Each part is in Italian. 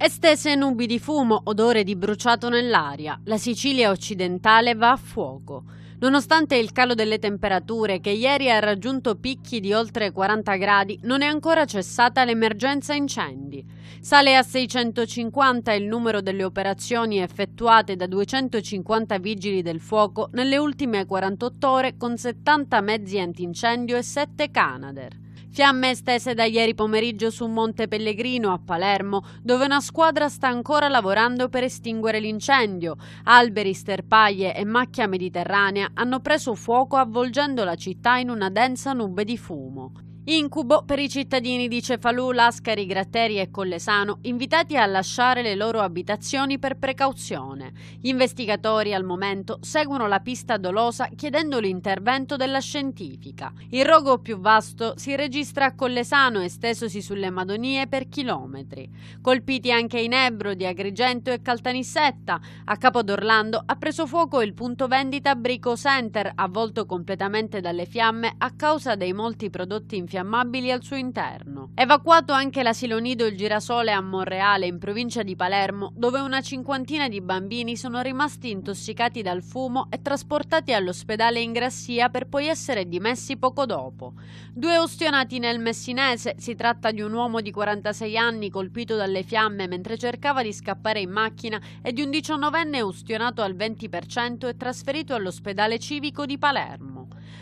Estese nubi di fumo, odore di bruciato nell'aria. La Sicilia occidentale va a fuoco. Nonostante il calo delle temperature che ieri ha raggiunto picchi di oltre 40 gradi, non è ancora cessata l'emergenza incendi. Sale a 650 il numero delle operazioni effettuate da 250 vigili del fuoco nelle ultime 48 ore con 70 mezzi antincendio e 7 Canadair. Fiamme estese da ieri pomeriggio su Monte Pellegrino a Palermo, dove una squadra sta ancora lavorando per estinguere l'incendio. Alberi, sterpaie e macchia mediterranea hanno preso fuoco avvolgendo la città in una densa nube di fumo. Incubo per i cittadini di Cefalù, Lascari, Gratteri e Collesano, invitati a lasciare le loro abitazioni per precauzione. Gli investigatori al momento seguono la pista dolosa chiedendo l'intervento della scientifica. Il rogo più vasto si registra a Collesano, estesosi sulle Madonie per chilometri. Colpiti anche in Ebro di Agrigento e Caltanissetta, a Capodorlando ha preso fuoco il punto vendita Brico Center, avvolto completamente dalle fiamme a causa dei molti prodotti infiammati amabili al suo interno. Evacuato anche l'asilo nido Il Girasole a Monreale, in provincia di Palermo, dove una cinquantina di bambini sono rimasti intossicati dal fumo e trasportati all'ospedale in Grassia per poi essere dimessi poco dopo. Due ustionati nel Messinese, si tratta di un uomo di 46 anni colpito dalle fiamme mentre cercava di scappare in macchina e di un 19enne ustionato al 20% e trasferito all'ospedale civico di Palermo.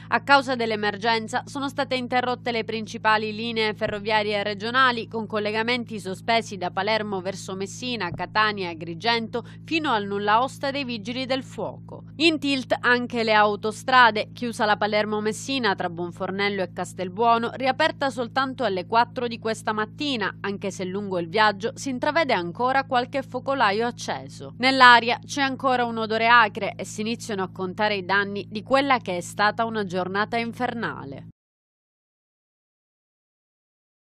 A causa dell'emergenza sono state interrotte le principali linee ferroviarie regionali con collegamenti sospesi da Palermo verso Messina, Catania e Agrigento fino al nulla osta dei Vigili del Fuoco. In tilt anche le autostrade, chiusa la Palermo-Messina tra Bonfornello e Castelbuono, riaperta soltanto alle 4 di questa mattina, anche se lungo il viaggio si intravede ancora qualche focolaio acceso. Nell'aria c'è ancora un odore acre e si iniziano a contare i danni di quella che è stata una giornata giornata infernale.